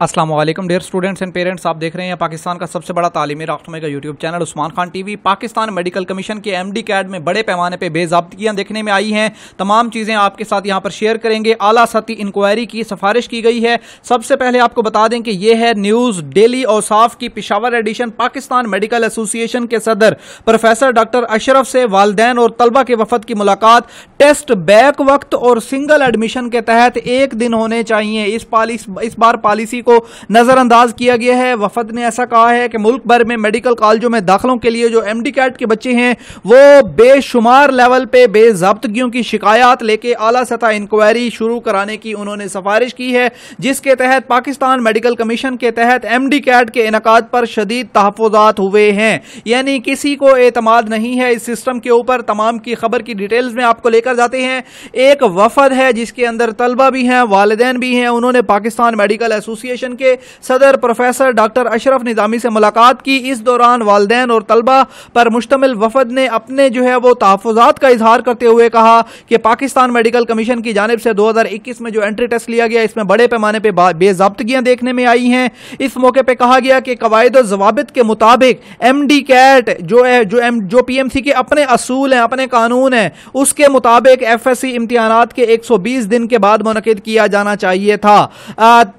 Aslam dear students and parents आप देख रहे हैं पाकिस्तान का सबसे बड़ा तालीमी राखनुमे का YouTube channel Usman Khan TV Pakistan medical commission के एम डी कैड में बड़े पैमाने पर बेजाबतियाँ देखने में आई हैं तमाम चीज़ें आपके साथ यहां पर शेयर करेंगे आला सती इंक्वायरी की सिफारिश की गई है सबसे पहले आपको बता दें कि यह है न्यूज़ डेली और साफ की Peshawar edition Pakistan medical association के सदर प्रोफेसर डॉक्टर अशरफ से वालदेन और तलबा के वफद की मुलाकात टेस्ट बैक वक्त और सिंगल एडमिशन के तहत एक दिन होने चाहिए इस पॉलिस इस बार पॉलिसी को नज़रअंदाज किया गया है वफद ने ऐसा कहा है कि मुल्क भर में मेडिकल कॉलेजों में दाखिलों के लिए जो एम डी कैट के बच्चे हैं वो बेशुमार लेवल पे बेजब्तगियों की शिकायत लेके आला सतह इंक्वायरी शुरू कराने की उन्होंने सिफारिश की है जिसके तहत पाकिस्तान मेडिकल कमीशन के तहत एम डी कैट के इनका पर शदीद तहफात हुए हैं यानी किसी को एतमाद नहीं है इस सिस्टम के ऊपर तमाम की खबर की डिटेल्स में आपको लेकर जाते हैं एक वफद है जिसके अंदर तलबा भी हैं वालदेन भी हैं उन्होंने पाकिस्तान मेडिकल एसोसिएशन एसोसिएशन के सदर प्रोफेसर डॉक्टर अशरफ निज़ामी से मुलाकात की इस दौरान वालदे और तलबा पर मुश्तमिल वफद ने अपने जो है वो तहफात का इजहार करते हुए कहा कि पाकिस्तान मेडिकल कमीशन की जानब से दो हज़ार इक्कीस में जो एंट्री टेस्ट लिया गया इसमें बड़े पैमाने पर बेजाबतगियाँ देखने में आई हैं इस मौके पर कहा गया कि कवायद जवाबित के मुताबिक एम डी कैट जो है जो एम जो पी एम सी के अपने असूल हैं अपने कानून हैं उसके मुताबिक एफ एस सी इम्तहान के एक सौ बीस दिन के बाद मुनद किया जाना चाहिए था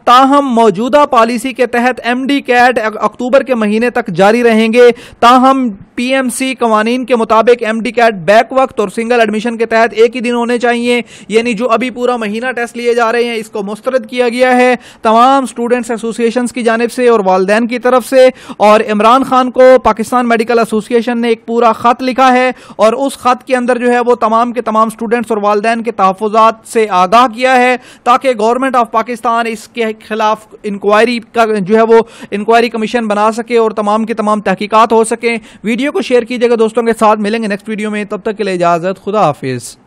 ताहम मौजूदा पॉलिसी के तहत एमडी कैट अक्टूबर के महीने तक जारी रहेंगे ताहम पीएमसी कवानीन के मुताबिक एमडी कैट बैक वक्त और सिंगल एडमिशन के तहत एक ही दिन होने चाहिए यानी जो अभी पूरा महीना टेस्ट लिए जा रहे हैं इसको मुस्तरद किया गया है तमाम स्टूडेंट्स एसोसिएशन की जानब से और वालदेन की तरफ से और इमरान खान को पाकिस्तान मेडिकल एसोसिएशन ने एक पूरा खत लिखा है और उस खत के अंदर जो है वो तमाम के तमाम स्टूडेंट्स और वालदेन के तहफात से आगाह किया है ताकि गवर्नमेंट ऑफ पाकिस्तान इसके खिलाफ इंक्वायरी का जो है वो इंक्वायरी कमीशन बना सके और तमाम की तमाम तहकीकत हो सकें वीडियो को शेयर कीजिएगा दोस्तों के साथ मिलेंगे नेक्स्ट वीडियो में तब तक के लिए इजाज़त खुदा हाफिज़